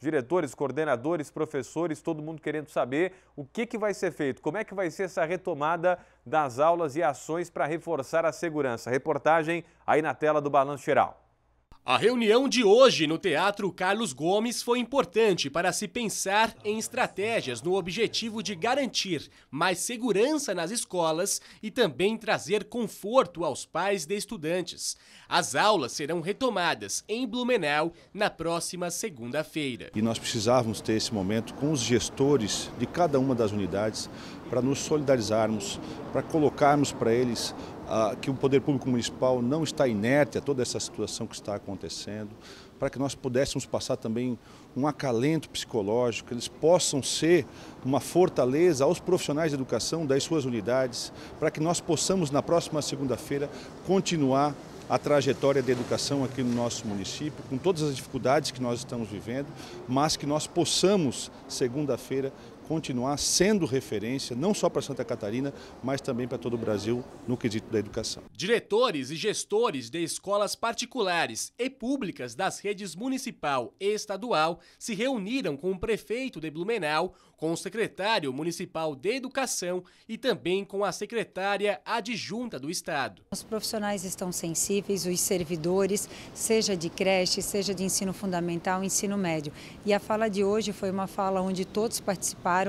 diretores, coordenadores, professores, todo mundo querendo saber o que, que vai ser feito, como é que vai ser essa retomada das aulas e ações para reforçar a segurança. Reportagem aí na tela do Balanço Geral. A reunião de hoje no Teatro Carlos Gomes foi importante para se pensar em estratégias no objetivo de garantir mais segurança nas escolas e também trazer conforto aos pais de estudantes. As aulas serão retomadas em Blumenau na próxima segunda-feira. E nós precisávamos ter esse momento com os gestores de cada uma das unidades para nos solidarizarmos, para colocarmos para eles que o poder público municipal não está inerte a toda essa situação que está acontecendo, para que nós pudéssemos passar também um acalento psicológico, que eles possam ser uma fortaleza aos profissionais de educação das suas unidades, para que nós possamos, na próxima segunda-feira, continuar a trajetória da educação aqui no nosso município, com todas as dificuldades que nós estamos vivendo, mas que nós possamos, segunda-feira, continuar sendo referência, não só para Santa Catarina, mas também para todo o Brasil no quesito da educação. Diretores e gestores de escolas particulares e públicas das redes municipal e estadual se reuniram com o prefeito de Blumenau, com o secretário municipal de educação e também com a secretária adjunta do Estado. Os profissionais estão sensíveis, os servidores, seja de creche, seja de ensino fundamental, ensino médio. E a fala de hoje foi uma fala onde todos participaram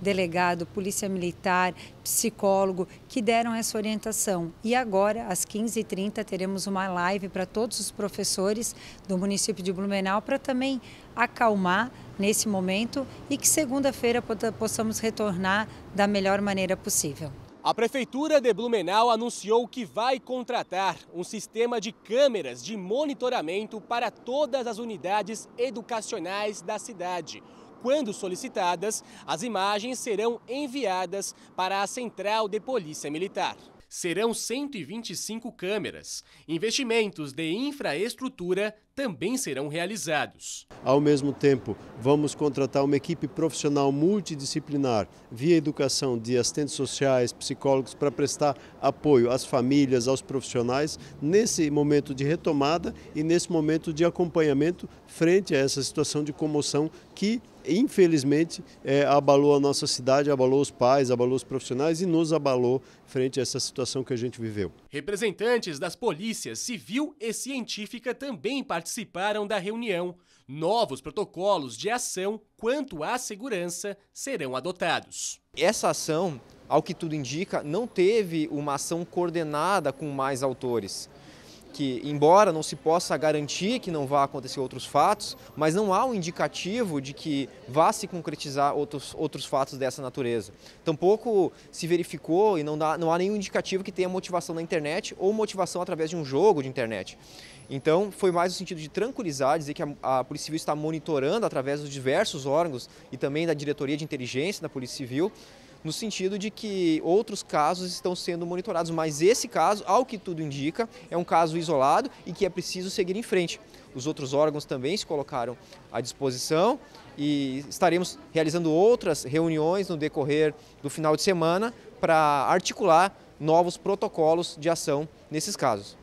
delegado, polícia militar, psicólogo, que deram essa orientação. E agora, às 15h30, teremos uma live para todos os professores do município de Blumenau para também acalmar nesse momento e que segunda-feira possamos retornar da melhor maneira possível. A Prefeitura de Blumenau anunciou que vai contratar um sistema de câmeras de monitoramento para todas as unidades educacionais da cidade. Quando solicitadas, as imagens serão enviadas para a Central de Polícia Militar serão 125 câmeras. Investimentos de infraestrutura também serão realizados. Ao mesmo tempo, vamos contratar uma equipe profissional multidisciplinar via educação de assistentes sociais, psicólogos, para prestar apoio às famílias, aos profissionais, nesse momento de retomada e nesse momento de acompanhamento frente a essa situação de comoção que infelizmente, é, abalou a nossa cidade, abalou os pais, abalou os profissionais e nos abalou frente a essa situação que a gente viveu. Representantes das polícias civil e científica também participaram da reunião. Novos protocolos de ação quanto à segurança serão adotados. Essa ação, ao que tudo indica, não teve uma ação coordenada com mais autores que, embora não se possa garantir que não vá acontecer outros fatos, mas não há um indicativo de que vá se concretizar outros, outros fatos dessa natureza. Tampouco se verificou e não, dá, não há nenhum indicativo que tenha motivação na internet ou motivação através de um jogo de internet. Então, foi mais no sentido de tranquilizar, dizer que a, a Polícia Civil está monitorando através dos diversos órgãos e também da Diretoria de Inteligência da Polícia Civil no sentido de que outros casos estão sendo monitorados, mas esse caso, ao que tudo indica, é um caso isolado e que é preciso seguir em frente. Os outros órgãos também se colocaram à disposição e estaremos realizando outras reuniões no decorrer do final de semana para articular novos protocolos de ação nesses casos.